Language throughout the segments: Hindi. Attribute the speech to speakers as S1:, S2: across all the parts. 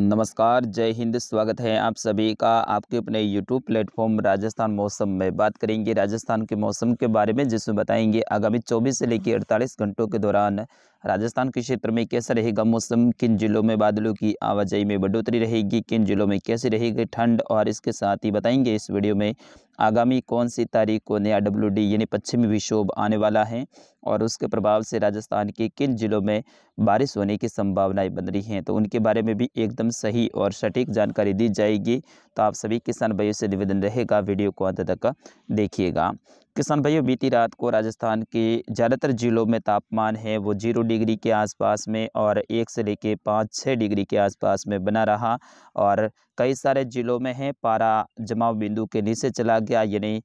S1: नमस्कार जय हिंद स्वागत है आप सभी का आपके अपने यूट्यूब प्लेटफॉर्म राजस्थान मौसम में बात करेंगे राजस्थान के मौसम के बारे में जिसमें बताएंगे आगामी 24 से लेकर 48 घंटों के दौरान राजस्थान के क्षेत्र में कैसा रहेगा मौसम किन जिलों में बादलों की आवाजाही में बढ़ोतरी रहेगी किन जिलों में कैसी रहेगी ठंड और इसके साथ ही बताएंगे इस वीडियो में आगामी कौन सी तारीख को नया डब्ल्यू डी यानी पश्चिमी विक्षोभ आने वाला है और उसके प्रभाव से राजस्थान के किन जिलों में बारिश होने की संभावनाएं बन रही हैं तो उनके बारे में भी एकदम सही और सटीक जानकारी दी जाएगी तो आप सभी किसान भाइयों से निवेदन रहेगा वीडियो को अंत तक देखिएगा किसान भाइयों बीती रात को राजस्थान के ज़्यादातर ज़िलों में तापमान है वो जीरो डिग्री के आसपास में और एक से लेके पाँच छः डिग्री के आसपास में बना रहा और कई सारे ज़िलों में है पारा जमाव बिंदु के नीचे चला गया यानी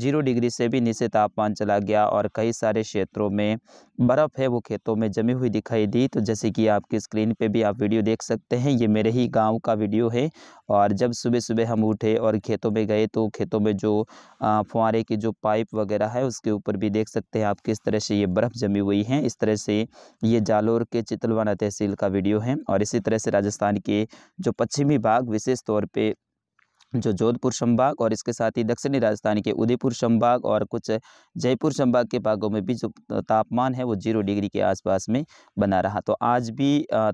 S1: जीरो डिग्री से भी नीचे तापमान चला गया और कई सारे क्षेत्रों में बर्फ़ है वो खेतों में जमी हुई दिखाई दी तो जैसे कि आपकी स्क्रीन पे भी आप वीडियो देख सकते हैं ये मेरे ही गांव का वीडियो है और जब सुबह सुबह हम उठे और खेतों में गए तो खेतों में जो फुहारे की जो पाइप वगैरह है उसके ऊपर भी देख सकते हैं आप किस तरह से ये बर्फ़ जमी हुई है इस तरह से ये जालोर के चितलवाना तहसील का वीडियो है और इसी तरह से राजस्थान के जो पश्चिमी भाग संभाग विशेष तौर पे जो जोधपुर संभाग और इसके साथ ही दक्षिणी राजस्थान के उदयपुर संभाग और कुछ जयपुर संभाग के भागों में भी जो तापमान है वो जीरो डिग्री के आसपास में बना रहा तो आज भी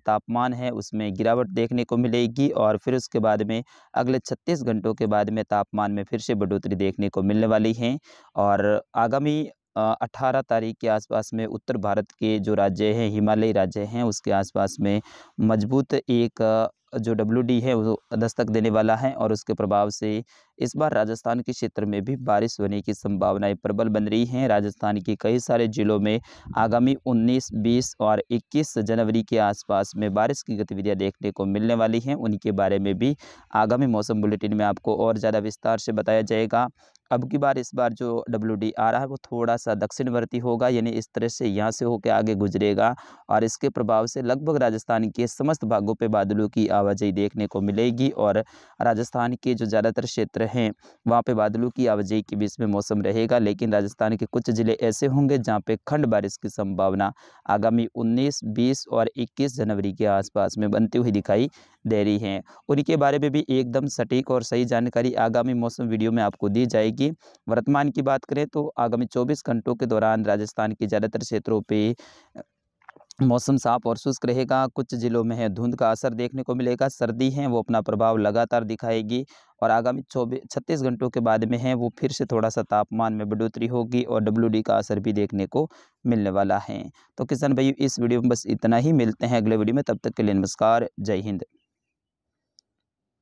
S1: तापमान है उसमें गिरावट देखने को मिलेगी और फिर उसके बाद में अगले छत्तीस घंटों के बाद में तापमान में फिर से बढ़ोतरी देखने को मिलने वाली है और आगामी अठारह तारीख के आसपास में उत्तर भारत के जो राज्य हैं हिमालयी राज्य हैं उसके आसपास में मजबूत एक जो डब्ल्यू डी है वो दस्तक देने वाला है और उसके प्रभाव से इस बार राजस्थान के क्षेत्र में भी बारिश होने की संभावनाएं प्रबल बन रही हैं राजस्थान के कई सारे जिलों में आगामी 19, 20 और 21 जनवरी के आसपास में बारिश की गतिविधियां देखने को मिलने वाली हैं उनके बारे में भी आगामी मौसम बुलेटिन में आपको और ज़्यादा विस्तार से बताया जाएगा अब की बार इस बार जो डब्ल्यू डी आ रहा है वो थोड़ा सा दक्षिणवर्ती होगा यानी इस तरह से यहाँ से होकर आगे गुजरेगा और इसके प्रभाव से लगभग राजस्थान के समस्त भागों पे बादलों की आवाजाही देखने को मिलेगी और राजस्थान के जो ज़्यादातर क्षेत्र हैं वहाँ पे बादलों की आवाजाही के बीच में मौसम रहेगा लेकिन राजस्थान के कुछ ज़िले ऐसे होंगे जहाँ पे खंड बारिश की संभावना आगामी 19, 20 और 21 जनवरी के आसपास में बनती हुई दिखाई दे रही है उनके बारे में भी एकदम सटीक और सही जानकारी आगामी मौसम वीडियो में आपको दी जाएगी वर्तमान की बात करें तो आगामी चौबीस घंटों के दौरान राजस्थान के ज़्यादातर क्षेत्रों पर मौसम साफ और शुष्क रहेगा कुछ ज़िलों में है धुंध का असर देखने को मिलेगा सर्दी है वो अपना प्रभाव लगातार दिखाएगी और आगामी चौबीस छत्तीस घंटों के बाद में है वो फिर से थोड़ा सा तापमान में बढ़ोतरी होगी और डब्ल्यू का असर भी देखने को मिलने वाला है तो किसान भाई इस वीडियो में बस इतना ही मिलते हैं अगले वीडियो में तब तक के लिए नमस्कार जय हिंद